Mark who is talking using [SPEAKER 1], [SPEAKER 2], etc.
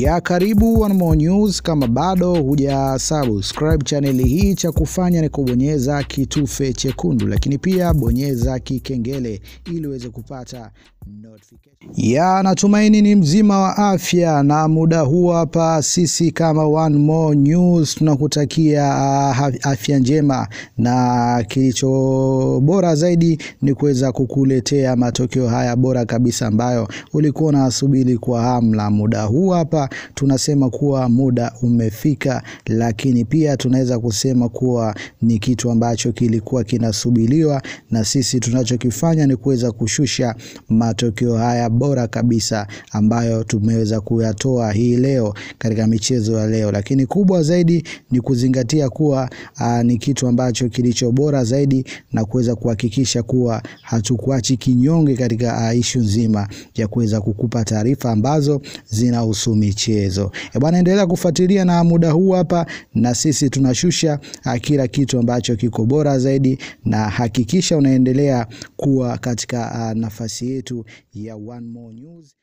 [SPEAKER 1] ya karibu One More News. Kama bado huja subscribe chaneli hii, cha kufanya ni kubonyeza kitufe chekundu, lakini pia bonyeza kikengele
[SPEAKER 2] ili uweze kupata
[SPEAKER 1] notification. Ya natumaini ni mzima wa afya, na muda huu hapa sisi kama One More News tunakutakia ah, afya njema, na kilicho bora zaidi ni kuweza kukuletea matokeo haya bora kabisa ambayo ulikuwa unasubiri kwa hamla. Muda huu hapa tunasema kuwa muda umefika, lakini pia tunaweza kusema kuwa ni kitu ambacho kilikuwa kinasubiliwa, na sisi tunachokifanya ni kuweza kushusha matokeo haya bora kabisa ambayo tumeweza kuyatoa hii leo katika michezo ya leo, lakini kubwa zaidi ni kuzingatia kuwa aa, ni kitu ambacho kilicho bora zaidi na kuweza kuhakikisha kuwa hatukuachi kinyonge katika ishu nzima ya kuweza kukupa taarifa ambazo zinahusu michezo. E bwana, endelea kufuatilia na muda huu hapa, na sisi tunashusha ah, kila kitu ambacho kiko bora zaidi, na hakikisha unaendelea kuwa katika ah, nafasi yetu ya One More News.